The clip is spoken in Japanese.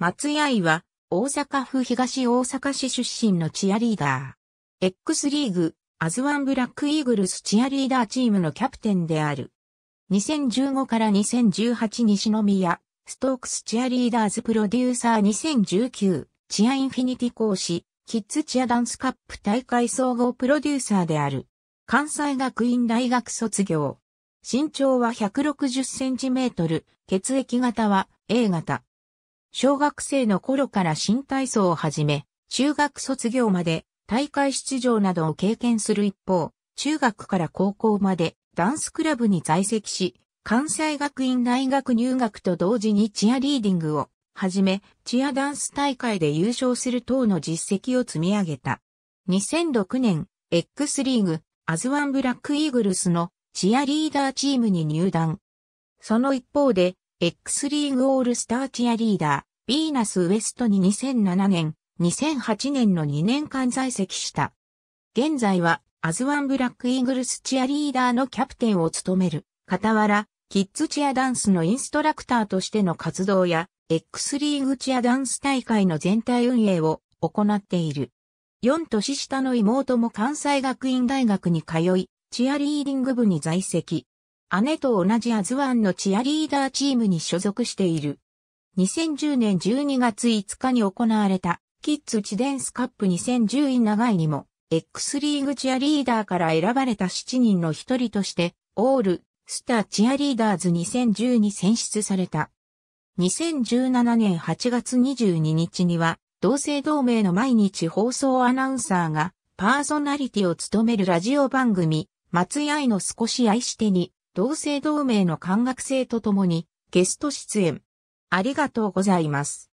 松屋井は、大阪府東大阪市出身のチアリーダー。X リーグ、アズワンブラックイーグルスチアリーダーチームのキャプテンである。2015から2018西宮、ストークスチアリーダーズプロデューサー2019、チアインフィニティ講師、キッズチアダンスカップ大会総合プロデューサーである。関西学院大学卒業。身長は160センチメートル、血液型は A 型。小学生の頃から新体操を始め、中学卒業まで大会出場などを経験する一方、中学から高校までダンスクラブに在籍し、関西学院大学入学と同時にチアリーディングをはじめ、チアダンス大会で優勝する等の実績を積み上げた。2006年、X リーグ、アズワンブラックイーグルスのチアリーダーチームに入団。その一方で、X リーグオールスターチアリーダー、ヴィーナスウエストに2007年、2008年の2年間在籍した。現在は、アズワンブラックイーグルスチアリーダーのキャプテンを務める、傍ら、キッズチアダンスのインストラクターとしての活動や、X リーグチアダンス大会の全体運営を行っている。4年下の妹も関西学院大学に通い、チアリーディング部に在籍。姉と同じアズワンのチアリーダーチームに所属している。2010年12月5日に行われた、キッズチデンスカップ2010位長いにも、X リーグチアリーダーから選ばれた7人の一人として、オール、スターチアリーダーズ2010に選出された。2017年8月22日には、同性同盟の毎日放送アナウンサーが、パーソナリティを務めるラジオ番組、松井愛の少し愛してに、同性同盟の感覚性とともに、ゲスト出演。ありがとうございます。